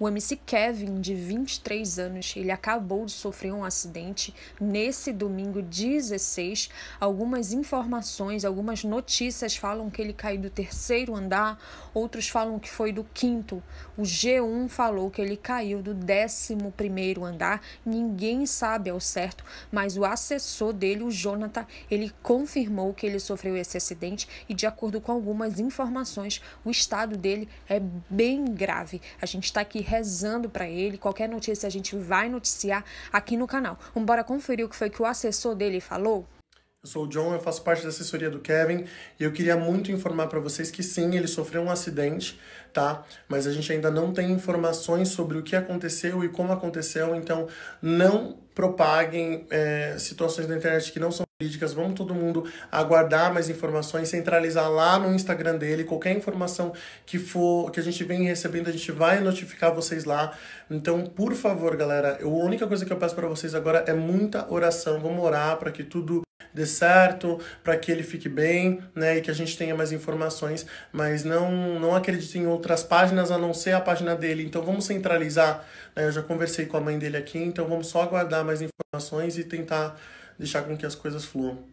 O MC Kevin, de 23 anos, ele acabou de sofrer um acidente nesse domingo 16. Algumas informações, algumas notícias falam que ele caiu do terceiro andar, outros falam que foi do quinto. O G1 falou que ele caiu do 11º andar. Ninguém sabe ao certo, mas o assessor dele, o Jonathan, ele confirmou que ele sofreu esse acidente e de acordo com algumas informações, o estado dele é bem grave. A gente está aqui rezando para ele. Qualquer notícia a gente vai noticiar aqui no canal. Vamos bora conferir o que foi que o assessor dele falou? Eu sou o John, eu faço parte da assessoria do Kevin e eu queria muito informar para vocês que sim, ele sofreu um acidente, tá? Mas a gente ainda não tem informações sobre o que aconteceu e como aconteceu, então não propaguem é, situações na internet que não são jurídicas. Vamos todo mundo aguardar mais informações, centralizar lá no Instagram dele. Qualquer informação que for que a gente vem recebendo, a gente vai notificar vocês lá. Então, por favor, galera, eu, a única coisa que eu peço para vocês agora é muita oração. Vamos orar para que tudo dê certo, para que ele fique bem, né, e que a gente tenha mais informações, mas não não acredito em outras páginas a não ser a página dele. Então vamos centralizar, né? Eu já conversei com a mãe dele aqui, então vamos só aguardar mais informações e tentar deixar com que as coisas fluam.